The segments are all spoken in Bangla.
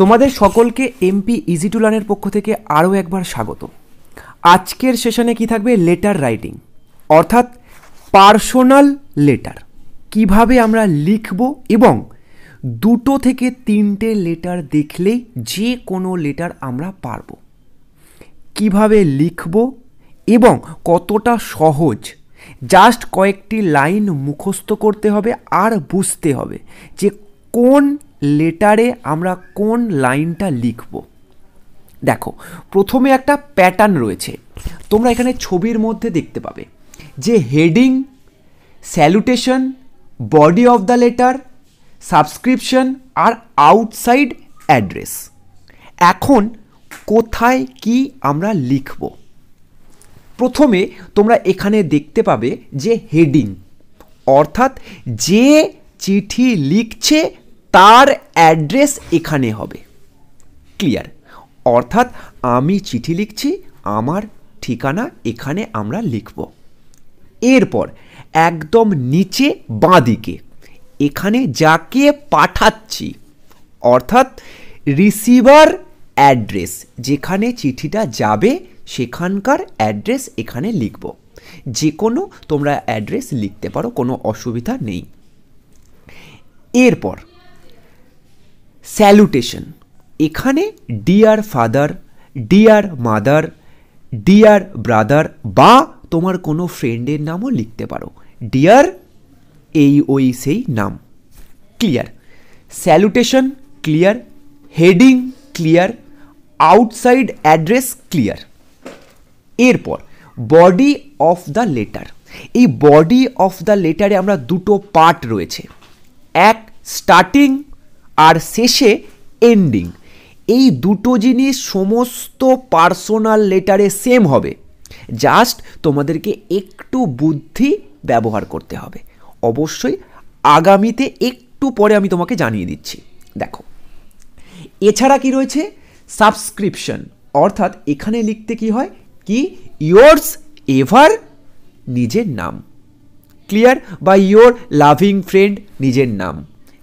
তোমাদের সকলকে এমপি ইজি টু লার্নের পক্ষ থেকে আরও একবার স্বাগত আজকের সেশনে কি থাকবে লেটার রাইটিং অর্থাৎ পার্সোনাল লেটার কিভাবে আমরা লিখব এবং দুটো থেকে তিনটে লেটার দেখলেই যে কোনো লেটার আমরা পারব কিভাবে লিখব এবং কতটা সহজ জাস্ট কয়েকটি লাইন মুখস্থ করতে হবে আর বুঝতে হবে যে কোন লেটারে আমরা কোন লাইনটা লিখব দেখো প্রথমে একটা প্যাটার্ন রয়েছে তোমরা এখানে ছবির মধ্যে দেখতে পাবে যে heading salutation body of the letter subscription আর আউটসাইড অ্যাড্রেস এখন কোথায় কি আমরা লিখব প্রথমে তোমরা এখানে দেখতে পাবে যে হেডিং অর্থাৎ যে চিঠি লিখছে তার অ্যাড্রেস এখানে হবে ক্লিয়ার অর্থাৎ আমি চিঠি লিখছি আমার ঠিকানা এখানে আমরা লিখব এরপর একদম নিচে বাঁ দিকে এখানে যাকে পাঠাচ্ছি অর্থাৎ রিসিভার অ্যাড্রেস যেখানে চিঠিটা যাবে সেখানকার অ্যাড্রেস এখানে লিখব যে কোনো তোমরা অ্যাড্রেস লিখতে পারো কোনো অসুবিধা নেই এরপর স্যালুটেশন এখানে dear father dear mother dear brother বা তোমার কোনো ফ্রেন্ডের নামও লিখতে পারো ডিয়ার এই ওই সেই নাম clear salutation clear heading clear outside address clear এরপর বডি অফ দ্য লেটার এই বডি অফ দ্য লেটারে আমরা দুটো পার্ট রয়েছে এক স্টার্টিং আর শেষে এন্ডিং এই দুটো জিনিস সমস্ত পার্সোনাল লেটারে সেম হবে জাস্ট তোমাদেরকে একটু বুদ্ধি ব্যবহার করতে হবে অবশ্যই আগামীতে একটু পরে আমি তোমাকে জানিয়ে দিচ্ছি দেখো এছাড়া কি রয়েছে সাবস্ক্রিপশন অর্থাৎ এখানে লিখতে কি হয় কি ইয়োর্স এভার নিজের নাম ক্লিয়ার বা ইয়োর লাভিং ফ্রেন্ড নিজের নাম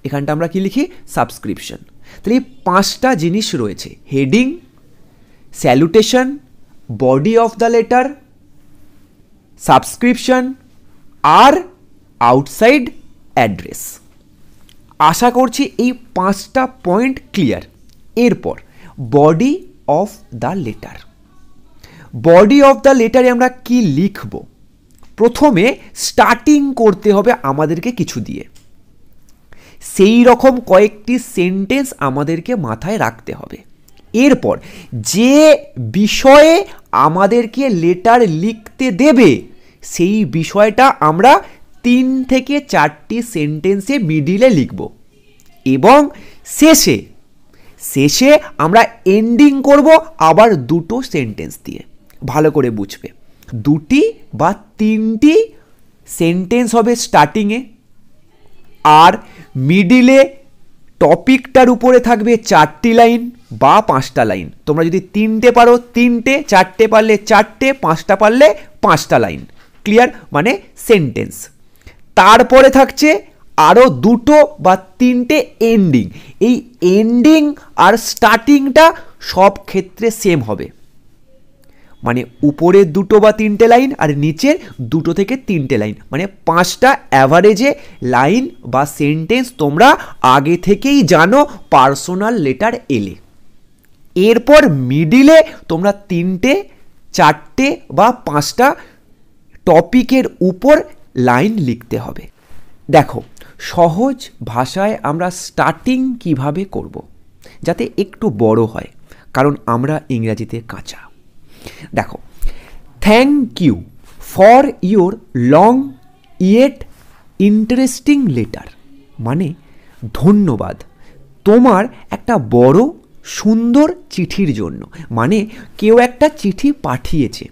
এখানটা আমরা কি লিখি সাবস্ক্রিপশন তাহলে এই পাঁচটা জিনিস রয়েছে heading salutation body of the letter subscription আর আউটসাইড অ্যাড্রেস আশা করছি এই পাঁচটা পয়েন্ট ক্লিয়ার এরপর body of the letter body of the লেটারে আমরা কি লিখব প্রথমে স্টার্টিং করতে হবে আমাদেরকে কিছু দিয়ে সেই রকম কয়েকটি সেন্টেন্স আমাদেরকে মাথায় রাখতে হবে এরপর যে বিষয়ে আমাদেরকে লেটার লিখতে দেবে সেই বিষয়টা আমরা তিন থেকে চারটি সেন্টেন্সে মিডিলে লিখব এবং শেষে শেষে আমরা এন্ডিং করব আবার দুটো সেন্টেন্স দিয়ে ভালো করে বুঝবে দুটি বা তিনটি সেন্টেন্স হবে স্টার্টিংয়ে আর মিডিলে টপিকটার উপরে থাকবে চারটি লাইন বা পাঁচটা লাইন তোমরা যদি তিনটে পারো তিনটে চারটে পারলে চারটে পাঁচটা পারলে পাঁচটা লাইন ক্লিয়ার মানে সেন্টেন্স তারপরে থাকছে আরও দুটো বা তিনটে এন্ডিং এই এন্ডিং আর স্টার্টিংটা সব ক্ষেত্রে সেম হবে মানে উপরে দুটো বা তিনটে লাইন আর নিচের দুটো থেকে তিনটে লাইন মানে পাঁচটা অ্যাভারেজে লাইন বা সেন্টেন্স তোমরা আগে থেকেই জানো পার্সোনাল লেটার এলে এরপর মিডিলে তোমরা তিনটে চারটে বা পাঁচটা টপিকের উপর লাইন লিখতে হবে দেখো সহজ ভাষায় আমরা স্টার্টিং কিভাবে করব। যাতে একটু বড় হয় কারণ আমরা ইংরাজিতে কাঁচা দেখো thank you for your long yet interesting letter মানে ধন্যবাদ তোমার একটা বড় সুন্দর চিঠির জন্য মানে কেউ একটা চিঠি পাঠিয়েছে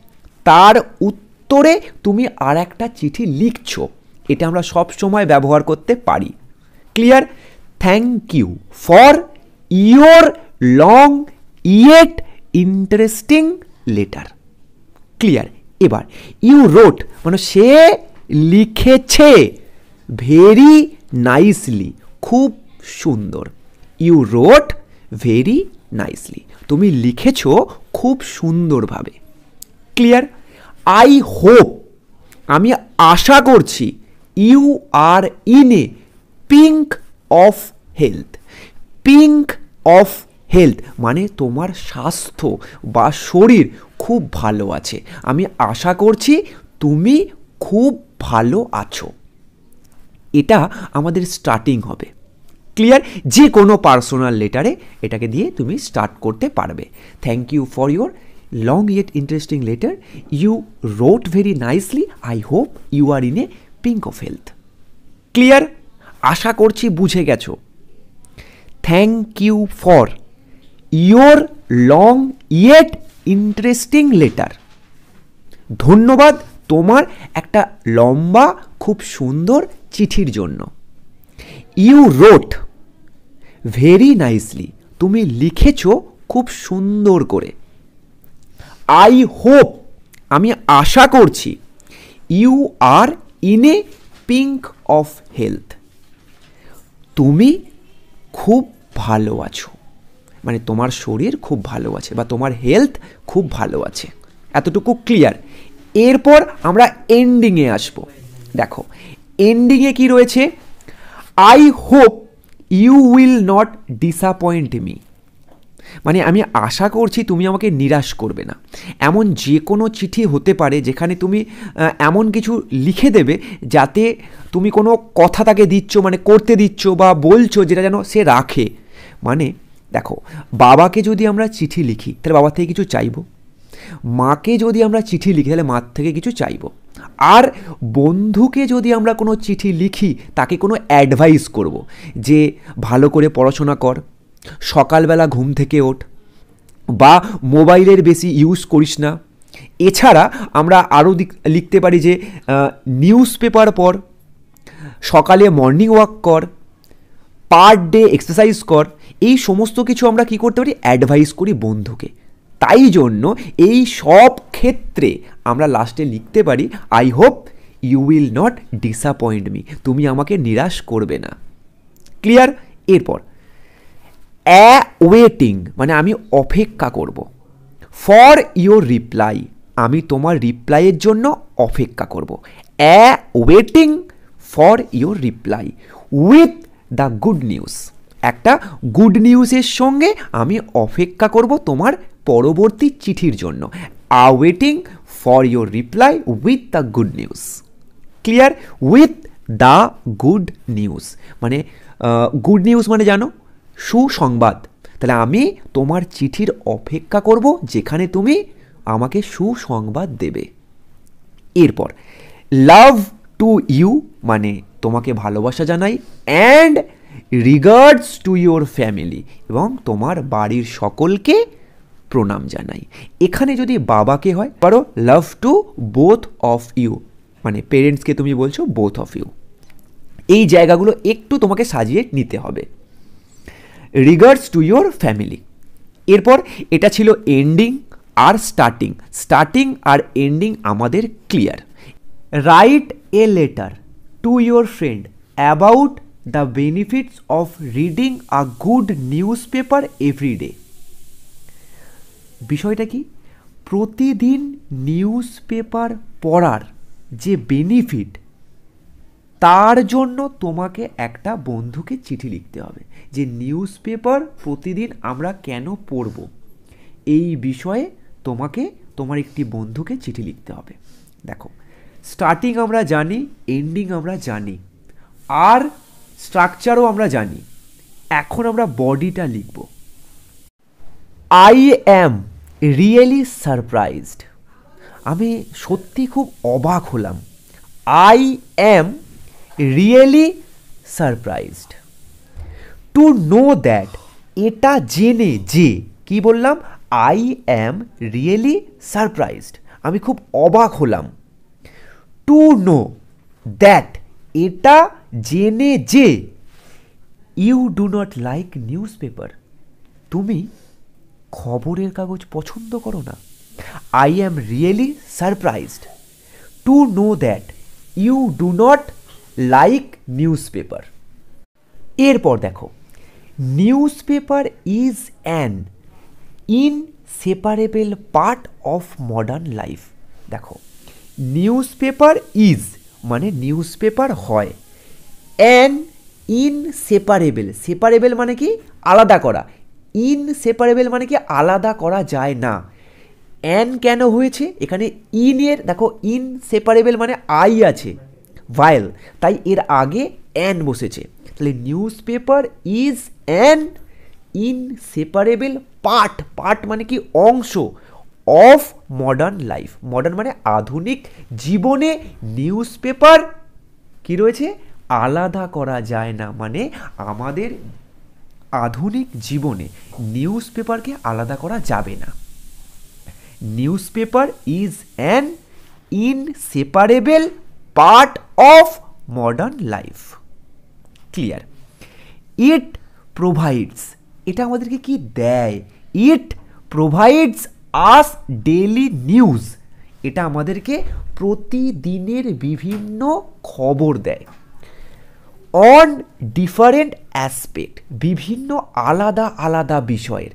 তার উত্তরে তুমি আর একটা চিঠি লিখছো এটা আমরা সব সময় ব্যবহার করতে পারি clear thank you for your long yet interesting letter clear এবার ইউ রোট মানে সে লিখেছে ভেরি নাইসলি খুব সুন্দর ইউ রোট ভেরি নাইসলি তুমি লিখেছ খুব সুন্দরভাবে ক্লিয়ার আই হোপ আমি আশা করছি you are in a pink of health pink of health মানে তোমার স্বাস্থ্য বা শরীর খুব ভালো আছে আমি আশা করছি তুমি খুব ভালো আছো এটা আমাদের স্টার্টিং হবে ক্লিয়ার যে কোনো পার্সোনাল লেটারে এটাকে দিয়ে তুমি স্টার্ট করতে পারবে thank you for your long yet interesting letter you wrote very nicely I hope you are in a pink of health clear আশা করছি বুঝে গেছো thank you for your long yet interesting letter ধন্যবাদ তোমার একটা লম্বা খুব সুন্দর চিঠির জন্য ইউ রোট ভেরি নাইসলি তুমি লিখেছ খুব সুন্দর করে আই হোপ আমি আশা করছি you are in a pink of health তুমি খুব ভালো আছো মানে তোমার শরীর খুব ভালো আছে বা তোমার হেলথ খুব ভালো আছে এতটুকু ক্লিয়ার এরপর আমরা এন্ডিংয়ে আসব দেখো এন্ডিংয়ে কি রয়েছে I hope you will not disappoint me মানে আমি আশা করছি তুমি আমাকে নিরাশ করবে না এমন যে কোনো চিঠি হতে পারে যেখানে তুমি এমন কিছু লিখে দেবে যাতে তুমি কোনো কথা তাকে দিচ্ছ মানে করতে দিচ্ছ বা বলছো যেটা যেন সে রাখে মানে দেখো বাবাকে যদি আমরা চিঠি লিখি তাহলে বাবার থেকে কিছু চাইব মাকে যদি আমরা চিঠি লিখি তাহলে মার থেকে কিছু চাইব আর বন্ধুকে যদি আমরা কোনো চিঠি লিখি তাকে কোনো অ্যাডভাইস করব যে ভালো করে পড়াশোনা কর সকালবেলা ঘুম থেকে ওঠ বা মোবাইলের বেশি ইউজ করিস না এছাড়া আমরা আরও লিখতে পারি যে নিউজ পেপার পর সকালে মর্নিং ওয়াক কর পার ডে এক্সারসাইজ কর এই সমস্ত কিছু আমরা কি করতে পারি অ্যাডভাইস করি বন্ধুকে তাই জন্য এই সব ক্ষেত্রে আমরা লাস্টে লিখতে পারি I hope you will not disappoint me তুমি আমাকে নিরাশ করবে না ক্লিয়ার এরপর অ্যাওয়েটিং মানে আমি অপেক্ষা করব ফর ইওর রিপ্লাই আমি তোমার রিপ্লাইয়ের জন্য অপেক্ষা করব awaiting for your reply with the good news একটা গুড নিউজের সঙ্গে আমি অপেক্ষা করব তোমার পরবর্তী চিঠির জন্য waiting for your reply with the good news clear with the good news মানে গুড নিউজ মানে জানো সুসংবাদ তাহলে আমি তোমার চিঠির অপেক্ষা করব যেখানে তুমি আমাকে সুসংবাদ দেবে এরপর লাভ টু ইউ মানে তোমাকে ভালোবাসা জানাই and regards to your family এবং তোমার বাড়ির সকলকে প্রণাম জানাই এখানে যদি বাবাকে হয় পারো love to both of you মানে পেরেন্টসকে তুমি বলছো বোথ অফ ইউ এই জায়গাগুলো একটু তোমাকে সাজিয়ে নিতে হবে রিগার্ডস টু ইয়োর ফ্যামিলি এরপর এটা ছিল এন্ডিং আর স্টার্টিং স্টার্টিং আর এন্ডিং আমাদের clear write a letter to your friend about benefits of reading a good newspaper every day বিষয়টা কি প্রতিদিন নিউজ পেপার পড়ার যে বেনিফিট তার জন্য তোমাকে একটা বন্ধুকে চিঠি লিখতে হবে যে নিউজ পেপার প্রতিদিন আমরা কেন পড়ব এই বিষয়ে তোমাকে তোমার একটি বন্ধুকে চিঠি লিখতে হবে দেখো স্টার্টিং আমরা জানি এন্ডিং আমরা জানি আর স্ট্রাকচারও আমরা জানি এখন আমরা বডিটা লিখব আই অ্যাম রিয়েলি সারপ্রাইজড আমি সত্যি খুব অবাক হলাম I am really surprised to know that এটা জেনে যে কি বললাম আই অ্যাম রিয়েলি সারপ্রাইজড আমি খুব অবাক হলাম টু নো দ্যাট এটা জেনে যে you do not like newspaper তুমি খবরের কাগজ পছন্দ করো না I am really surprised to know that you do not like newspaper এরপর দেখো newspaper is an inseparable part of modern life দেখো নিউজ পেপার ইজ মানে নিউজ পেপার হয় অ্যান ইনসেপারেবল সেপারেবল মানে কি আলাদা করা ইনসেপারেবল মানে কি আলাদা করা যায় না অ্যান কেন হয়েছে এখানে ইনের দেখো ইনসেপারেবল মানে আই আছে ভায়েল তাই এর আগে অ্যান বসেছে তাহলে newspaper is an inseparable part part মানে কি অংশ অফ মডার্ন লাইফ মডার্ন মানে আধুনিক জীবনে নিউজ পেপার কী রয়েছে আলাদা করা যায় না মানে আমাদের আধুনিক জীবনে নিউজ পেপারকে আলাদা করা যাবে না newspaper is an inseparable part of modern life clear it provides এটা আমাদেরকে কি দেয় it provides us daily news এটা আমাদেরকে প্রতিদিনের বিভিন্ন খবর দেয় অন ডিফারেন্ট অ্যাসপেক্ট বিভিন্ন আলাদা আলাদা বিষয়ের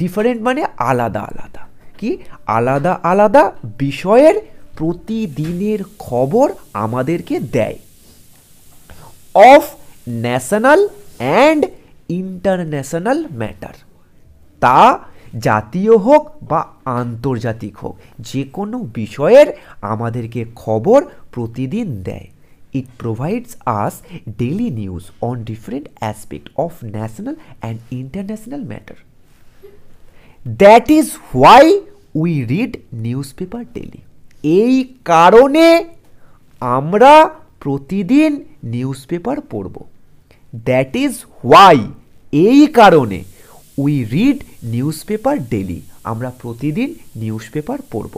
ডিফারেন্ট মানে আলাদা আলাদা কি আলাদা আলাদা বিষয়ের প্রতিদিনের খবর আমাদেরকে দেয় of national and international matter তা জাতীয় হোক বা আন্তর্জাতিক হোক যে কোনো বিষয়ের আমাদেরকে খবর প্রতিদিন দেয় it provides us daily news on different aspect of national and international matter that is why we read newspaper daily এই কারণে আমরা প্রতিদিন নিউজ পেপার পড়ব দ্যাট ইজ হোয়াই এই কারণে we read newspaper daily আমরা প্রতিদিন নিউজ পেপার পড়ব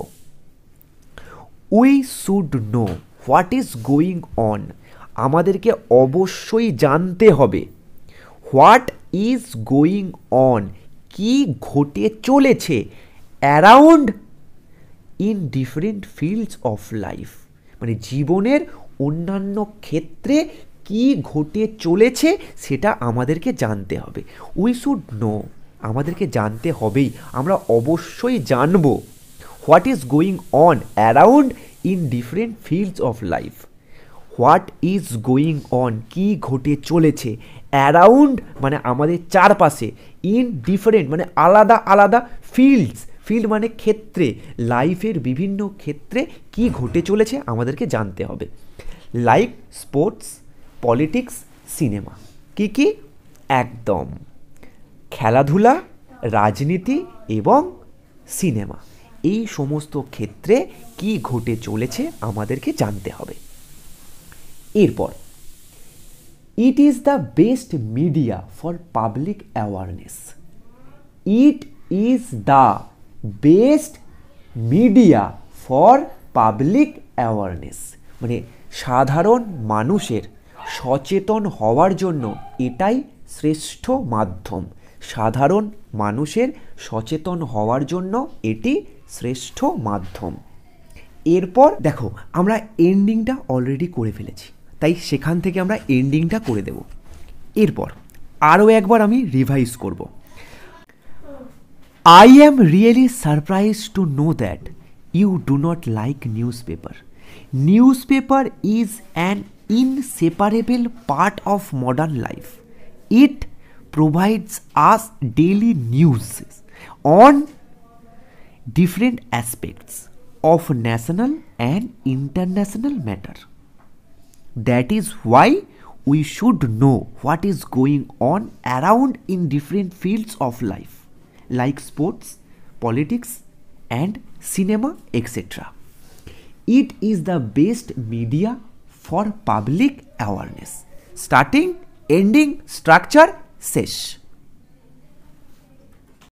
we should know what is going on আমাদেরকে অবশ্যই জানতে হবে হোয়াট ইজ গোয়িং অন কি ঘটে চলেছে around in different fields of life মানে জীবনের অন্যান্য ক্ষেত্রে কি ঘটে চলেছে সেটা আমাদেরকে জানতে হবে উই শুড নো আমাদেরকে জানতে হবেই আমরা অবশ্যই জানব what is going on around in different fields of life what is going on কি ঘটে চলেছে অ্যারাউন্ড মানে আমাদের চারপাশে ইন ডিফারেন্ট মানে আলাদা আলাদা ফিল্ডস ফিল্ড মানে ক্ষেত্রে লাইফের বিভিন্ন ক্ষেত্রে কি ঘটে চলেছে আমাদেরকে জানতে হবে লাইক স্পোর্টস পলিটিক্স সিনেমা কি কি একদম খেলাধুলা রাজনীতি এবং সিনেমা এই সমস্ত ক্ষেত্রে কি ঘটে চলেছে আমাদেরকে জানতে হবে এরপর it is the best media for public awareness it is the best media for public awareness মানে সাধারণ মানুষের সচেতন হওয়ার জন্য এটাই শ্রেষ্ঠ মাধ্যম সাধারণ মানুষের সচেতন হওয়ার জন্য এটি শ্রেষ্ঠ মাধ্যম এরপর দেখো আমরা এন্ডিংটা অলরেডি করে ফেলেছি তাই সেখান থেকে আমরা এন্ডিংটা করে দেব এরপর আরও একবার আমি রিভাইজ করব I am really surprise to know that you do not like newspaper newspaper is an inseparable part of modern life. It provides us daily news on different aspects of national and international matter. That is why we should know what is going on around in different fields of life like sports, politics and cinema etc. It is the best media for public awareness starting ending structure শেষ